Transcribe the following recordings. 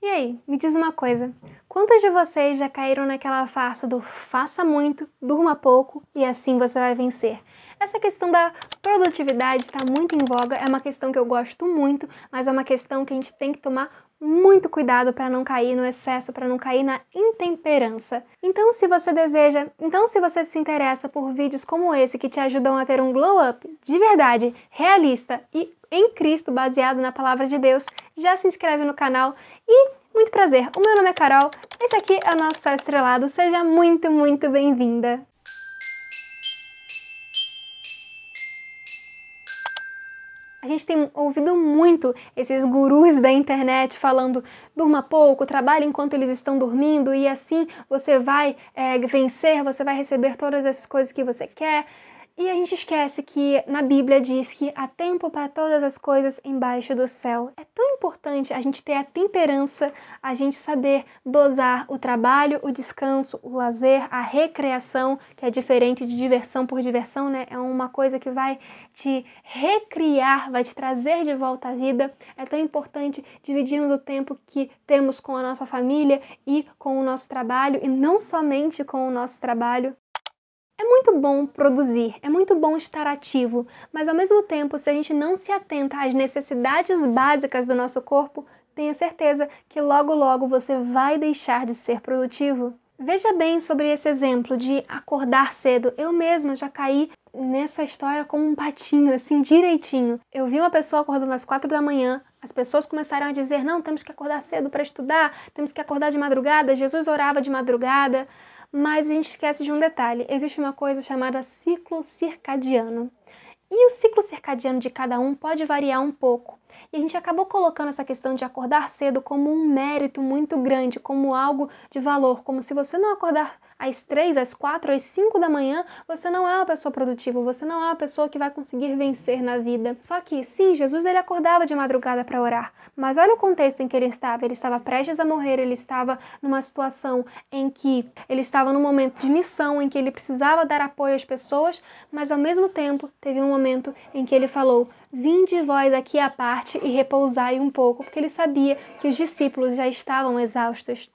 E aí, me diz uma coisa: quantos de vocês já caíram naquela farsa do faça muito, durma pouco e assim você vai vencer? Essa questão da produtividade está muito em voga, é uma questão que eu gosto muito, mas é uma questão que a gente tem que tomar muito cuidado para não cair no excesso, para não cair na intemperança. Então, se você deseja, então se você se interessa por vídeos como esse que te ajudam a ter um glow up de verdade, realista e em Cristo, baseado na palavra de Deus, já se inscreve no canal e muito prazer. O meu nome é Carol, esse aqui é o nosso Céu Estrelado. Seja muito, muito bem-vinda. A gente tem ouvido muito esses gurus da internet falando: durma pouco, trabalhe enquanto eles estão dormindo e assim você vai é, vencer, você vai receber todas essas coisas que você quer. E a gente esquece que na Bíblia diz que há tempo para todas as coisas embaixo do céu. É tão importante a gente ter a temperança, a gente saber dosar o trabalho, o descanso, o lazer, a recreação, que é diferente de diversão por diversão, né? É uma coisa que vai te recriar, vai te trazer de volta à vida. É tão importante dividirmos o tempo que temos com a nossa família e com o nosso trabalho, e não somente com o nosso trabalho. É muito bom produzir, é muito bom estar ativo, mas ao mesmo tempo, se a gente não se atenta às necessidades básicas do nosso corpo, tenha certeza que logo logo você vai deixar de ser produtivo. Veja bem sobre esse exemplo de acordar cedo. Eu mesma já caí nessa história como um patinho, assim, direitinho. Eu vi uma pessoa acordando às quatro da manhã, as pessoas começaram a dizer: não, temos que acordar cedo para estudar, temos que acordar de madrugada. Jesus orava de madrugada mas a gente esquece de um detalhe: existe uma coisa chamada ciclo circadiano. E o ciclo circadiano de cada um pode variar um pouco. E a gente acabou colocando essa questão de acordar cedo como um mérito muito grande, como algo de valor, como se você não acordar às 3, às 4, às 5 da manhã, você não é uma pessoa produtiva, você não é uma pessoa que vai conseguir vencer na vida. Só que, sim, Jesus ele acordava de madrugada para orar, mas olha o contexto em que ele estava. Ele estava prestes a morrer, ele estava numa situação em que ele estava num momento de missão, em que ele precisava dar apoio às pessoas, mas ao mesmo tempo teve um momento em que ele falou: Vinde vós aqui à parte e repousai um pouco, porque ele sabia que os discípulos já estavam exaustos.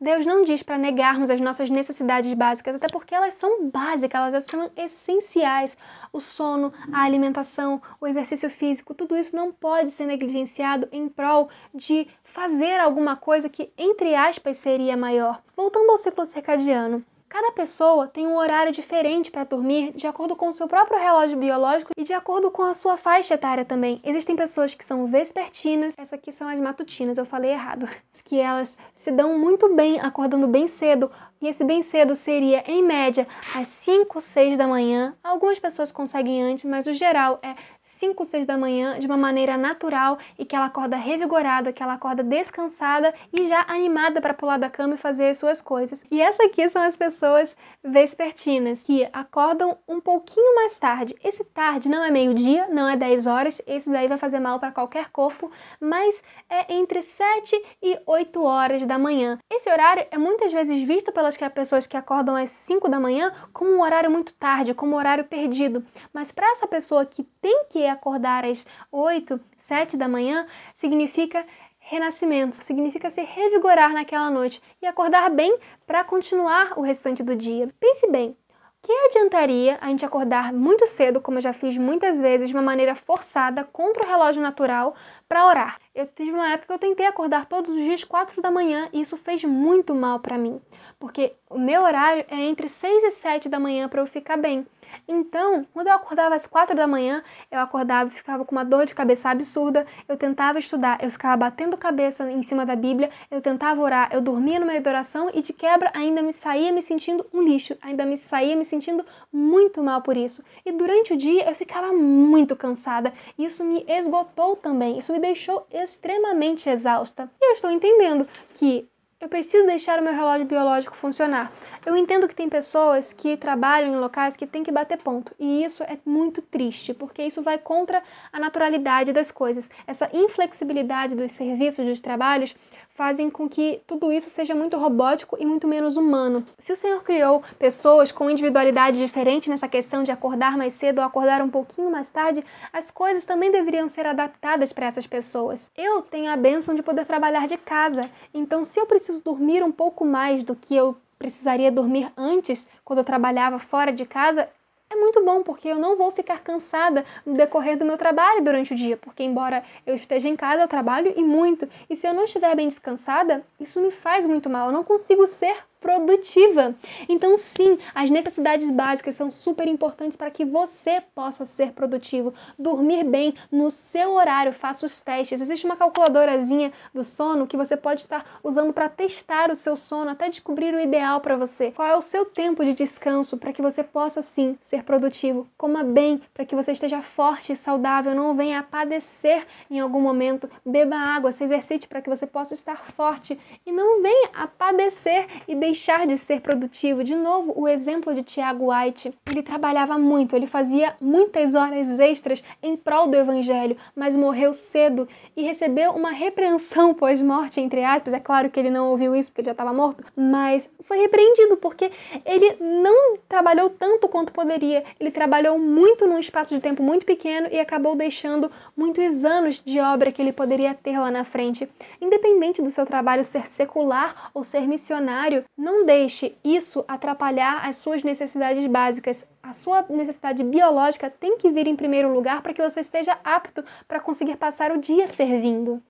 Deus não diz para negarmos as nossas necessidades básicas, até porque elas são básicas, elas são essenciais. O sono, a alimentação, o exercício físico, tudo isso não pode ser negligenciado em prol de fazer alguma coisa que, entre aspas, seria maior. Voltando ao ciclo circadiano, Cada pessoa tem um horário diferente para dormir de acordo com o seu próprio relógio biológico e de acordo com a sua faixa etária também. Existem pessoas que são vespertinas, essa aqui são as matutinas, eu falei errado, que elas se dão muito bem acordando bem cedo e esse bem cedo seria, em média, às 5, 6 da manhã. Algumas pessoas conseguem antes, mas o geral é 5, 6 da manhã, de uma maneira natural e que ela acorda revigorada, que ela acorda descansada e já animada para pular da cama e fazer as suas coisas. E essa aqui são as pessoas vespertinas, que acordam um pouquinho mais tarde. Esse tarde não é meio-dia, não é 10 horas, esse daí vai fazer mal para qualquer corpo, mas é entre 7 e 8 horas da manhã. Esse horário é muitas vezes visto pela pelas que pessoas que acordam às 5 da manhã como um horário muito tarde, como um horário perdido. Mas para essa pessoa que tem que acordar às 8, 7 da manhã, significa renascimento, significa se revigorar naquela noite e acordar bem para continuar o restante do dia. Pense bem, que adiantaria a gente acordar muito cedo, como eu já fiz muitas vezes, de uma maneira forçada contra o relógio natural para orar? Eu tive uma época que eu tentei acordar todos os dias 4 da manhã e isso fez muito mal para mim, porque o meu horário é entre 6 e 7 da manhã para eu ficar bem. Então, quando eu acordava às quatro da manhã, eu acordava e ficava com uma dor de cabeça absurda, eu tentava estudar, eu ficava batendo cabeça em cima da Bíblia, eu tentava orar, eu dormia no meio da oração e de quebra ainda me saía me sentindo um lixo, ainda me saía me sentindo muito mal por isso. E durante o dia eu ficava muito cansada, e isso me esgotou também, isso me deixou extremamente exausta. E eu estou entendendo que eu preciso deixar o meu relógio biológico funcionar. Eu entendo que tem pessoas que trabalham em locais que têm que bater ponto, e isso é muito triste, porque isso vai contra a naturalidade das coisas. Essa inflexibilidade dos serviços, dos trabalhos, fazem com que tudo isso seja muito robótico e muito menos humano. Se o Senhor criou pessoas com individualidade diferente nessa questão de acordar mais cedo ou acordar um pouquinho mais tarde, as coisas também deveriam ser adaptadas para essas pessoas. Eu tenho a bênção de poder trabalhar de casa, então se eu preciso preciso dormir um pouco mais do que eu precisaria dormir antes, quando eu trabalhava fora de casa, é muito bom, porque eu não vou ficar cansada no decorrer do meu trabalho durante o dia, porque embora eu esteja em casa, eu trabalho e muito. E se eu não estiver bem descansada, isso me faz muito mal. Eu não consigo ser produtiva. Então, sim, as necessidades básicas são super importantes para que você possa ser produtivo, dormir bem no seu horário, faça os testes. Existe uma calculadorazinha do sono que você pode estar usando para testar o seu sono, até descobrir o ideal para você. Qual é o seu tempo de descanso para que você possa sim ser produtivo? Coma bem para que você esteja forte e saudável, não venha a padecer em algum momento. Beba água, se exercite para que você possa estar forte e não venha a padecer e deixar de ser produtivo. De novo, o exemplo de Tiago White. Ele trabalhava muito, ele fazia muitas horas extras em prol do evangelho, mas morreu cedo e recebeu uma repreensão pós-morte, entre aspas. É claro que ele não ouviu isso porque já estava morto, mas foi repreendido porque ele não trabalhou tanto quanto poderia. Ele trabalhou muito num espaço de tempo muito pequeno e acabou deixando muitos anos de obra que ele poderia ter lá na frente. Independente do seu trabalho ser secular ou ser missionário, não deixe isso atrapalhar as suas necessidades básicas. A sua necessidade biológica tem que vir em primeiro lugar para que você esteja apto para conseguir passar o dia servindo.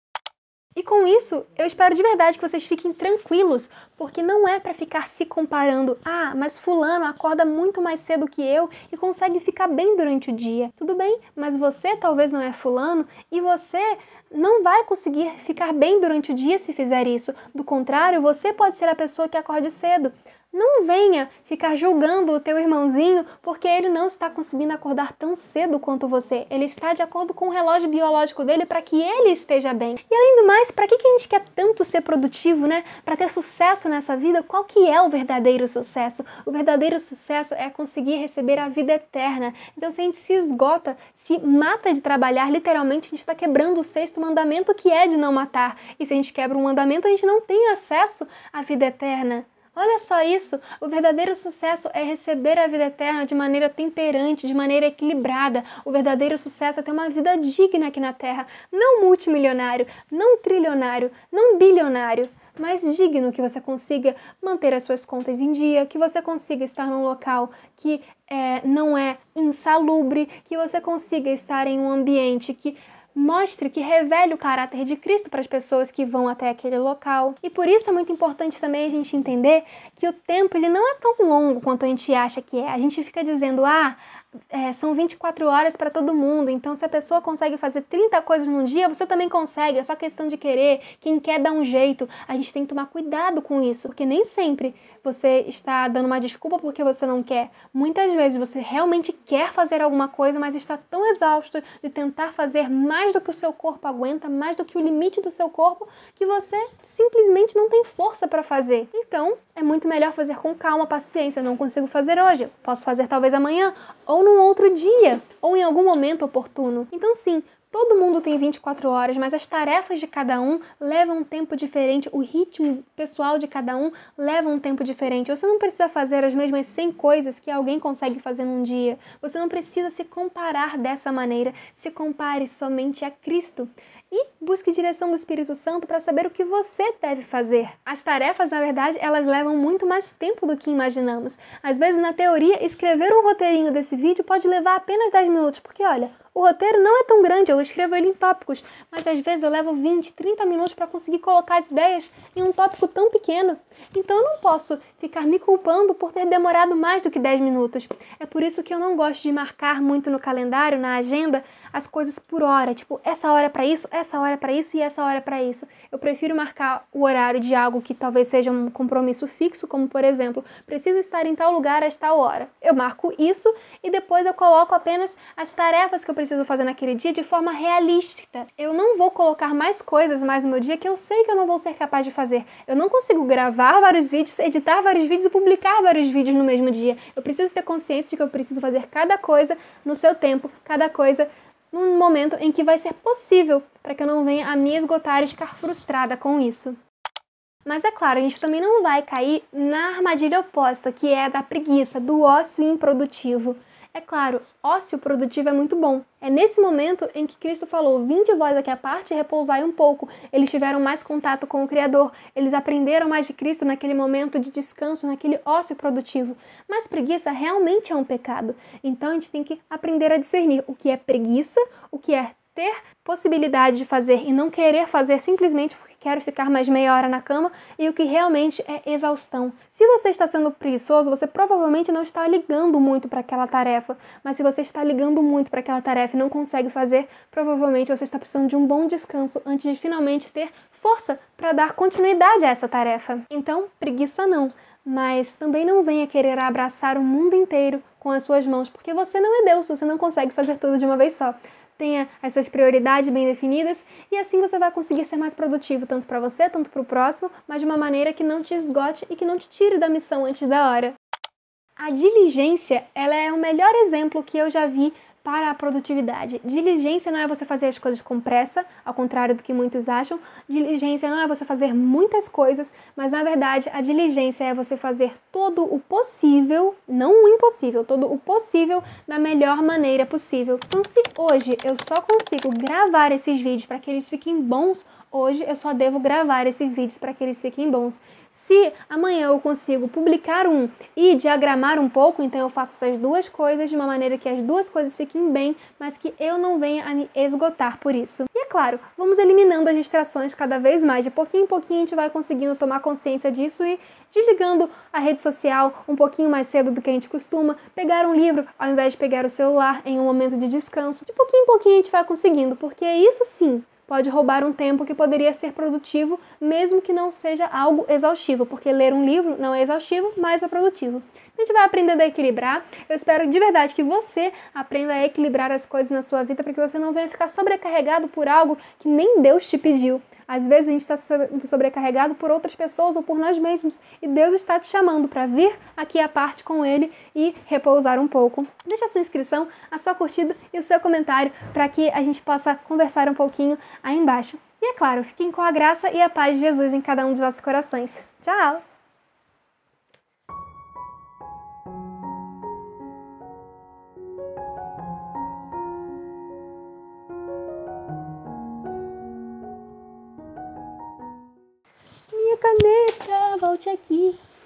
E com isso, eu espero de verdade que vocês fiquem tranquilos, porque não é para ficar se comparando. Ah, mas fulano acorda muito mais cedo que eu e consegue ficar bem durante o dia. Tudo bem, mas você talvez não é fulano e você não vai conseguir ficar bem durante o dia se fizer isso. Do contrário, você pode ser a pessoa que acorde cedo. Não venha ficar julgando o teu irmãozinho porque ele não está conseguindo acordar tão cedo quanto você. Ele está de acordo com o relógio biológico dele para que ele esteja bem. E além do mais, para que, que a gente quer tanto ser produtivo, né? Para ter sucesso nessa vida, qual que é o verdadeiro sucesso? O verdadeiro sucesso é conseguir receber a vida eterna. Então, se a gente se esgota, se mata de trabalhar, literalmente a gente está quebrando o sexto mandamento que é de não matar. E se a gente quebra um mandamento, a gente não tem acesso à vida eterna. Olha só isso! O verdadeiro sucesso é receber a vida eterna de maneira temperante, de maneira equilibrada. O verdadeiro sucesso é ter uma vida digna aqui na Terra. Não multimilionário, não trilionário, não bilionário mas digno, que você consiga manter as suas contas em dia, que você consiga estar num local que é, não é insalubre, que você consiga estar em um ambiente que mostre, que revele o caráter de Cristo para as pessoas que vão até aquele local. E por isso é muito importante também a gente entender que o tempo ele não é tão longo quanto a gente acha que é. A gente fica dizendo, ah, é, são 24 horas para todo mundo, então se a pessoa consegue fazer 30 coisas num dia, você também consegue, é só questão de querer, quem quer dá um jeito. A gente tem que tomar cuidado com isso, porque nem sempre você está dando uma desculpa porque você não quer. Muitas vezes você realmente quer fazer alguma coisa, mas está tão exausto de tentar fazer mais do que o seu corpo aguenta, mais do que o limite do seu corpo, que você simplesmente não tem força para fazer. Então, é muito melhor fazer com calma, paciência. Não consigo fazer hoje, posso fazer talvez amanhã ou num outro dia, ou em algum momento oportuno. Então, sim, Todo mundo tem 24 horas, mas as tarefas de cada um levam um tempo diferente, o ritmo pessoal de cada um leva um tempo diferente. Você não precisa fazer as mesmas 100 coisas que alguém consegue fazer num dia. Você não precisa se comparar dessa maneira. Se compare somente a Cristo e busque direção do Espírito Santo para saber o que você deve fazer. As tarefas, na verdade, elas levam muito mais tempo do que imaginamos. Às vezes, na teoria, escrever um roteirinho desse vídeo pode levar apenas 10 minutos, porque olha, o roteiro não é tão grande, eu escrevo ele em tópicos, mas às vezes eu levo 20, 30 minutos para conseguir colocar as ideias em um tópico tão pequeno. Então eu não posso ficar me culpando por ter demorado mais do que 10 minutos. É por isso que eu não gosto de marcar muito no calendário, na agenda, as coisas por hora, tipo, essa hora é para isso, essa hora é para isso e essa hora é para isso. Eu prefiro marcar o horário de algo que talvez seja um compromisso fixo, como por exemplo, preciso estar em tal lugar a tal hora. Eu marco isso e depois eu coloco apenas as tarefas que eu preciso fazer naquele dia de forma realista. Eu não vou colocar mais coisas mais no meu dia que eu sei que eu não vou ser capaz de fazer. Eu não consigo gravar vários vídeos, editar vários vídeos e publicar vários vídeos no mesmo dia. Eu preciso ter consciência de que eu preciso fazer cada coisa no seu tempo, cada coisa num momento em que vai ser possível para que eu não venha a me esgotar e ficar frustrada com isso. Mas é claro, a gente também não vai cair na armadilha oposta, que é da preguiça, do ócio improdutivo, é claro, ócio produtivo é muito bom. É nesse momento em que Cristo falou: Vinde vós aqui à parte e repousai um pouco. Eles tiveram mais contato com o Criador, eles aprenderam mais de Cristo naquele momento de descanso, naquele ócio produtivo. Mas preguiça realmente é um pecado. Então a gente tem que aprender a discernir o que é preguiça, o que é ter possibilidade de fazer e não querer fazer simplesmente porque quero ficar mais meia hora na cama e o que realmente é exaustão. Se você está sendo preguiçoso, você provavelmente não está ligando muito para aquela tarefa, mas se você está ligando muito para aquela tarefa e não consegue fazer, provavelmente você está precisando de um bom descanso antes de finalmente ter força para dar continuidade a essa tarefa. Então, preguiça não, mas também não venha querer abraçar o mundo inteiro com as suas mãos, porque você não é Deus, você não consegue fazer tudo de uma vez só tenha as suas prioridades bem definidas e assim você vai conseguir ser mais produtivo tanto para você, tanto para o próximo, mas de uma maneira que não te esgote e que não te tire da missão antes da hora. A diligência, ela é o melhor exemplo que eu já vi para a produtividade. Diligência não é você fazer as coisas com pressa, ao contrário do que muitos acham. Diligência não é você fazer muitas coisas, mas na verdade a diligência é você fazer todo o possível, não o impossível, todo o possível da melhor maneira possível. Então, se hoje eu só consigo gravar esses vídeos para que eles fiquem bons Hoje eu só devo gravar esses vídeos para que eles fiquem bons. Se amanhã eu consigo publicar um e diagramar um pouco, então eu faço essas duas coisas de uma maneira que as duas coisas fiquem bem, mas que eu não venha a me esgotar por isso. E é claro, vamos eliminando as distrações cada vez mais. De pouquinho em pouquinho a gente vai conseguindo tomar consciência disso e desligando a rede social um pouquinho mais cedo do que a gente costuma, pegar um livro ao invés de pegar o celular em um momento de descanso. De pouquinho em pouquinho a gente vai conseguindo, porque isso sim pode roubar um tempo que poderia ser produtivo, mesmo que não seja algo exaustivo, porque ler um livro não é exaustivo, mas é produtivo. A gente vai aprendendo a equilibrar. Eu espero de verdade que você aprenda a equilibrar as coisas na sua vida para que você não venha ficar sobrecarregado por algo que nem Deus te pediu. Às vezes a gente está sobrecarregado por outras pessoas ou por nós mesmos e Deus está te chamando para vir aqui à parte com Ele e repousar um pouco. Deixa a sua inscrição, a sua curtida e o seu comentário para que a gente possa conversar um pouquinho aí embaixo. E é claro, fiquem com a graça e a paz de Jesus em cada um de vossos corações. Tchau! Minha caneta, volte aqui.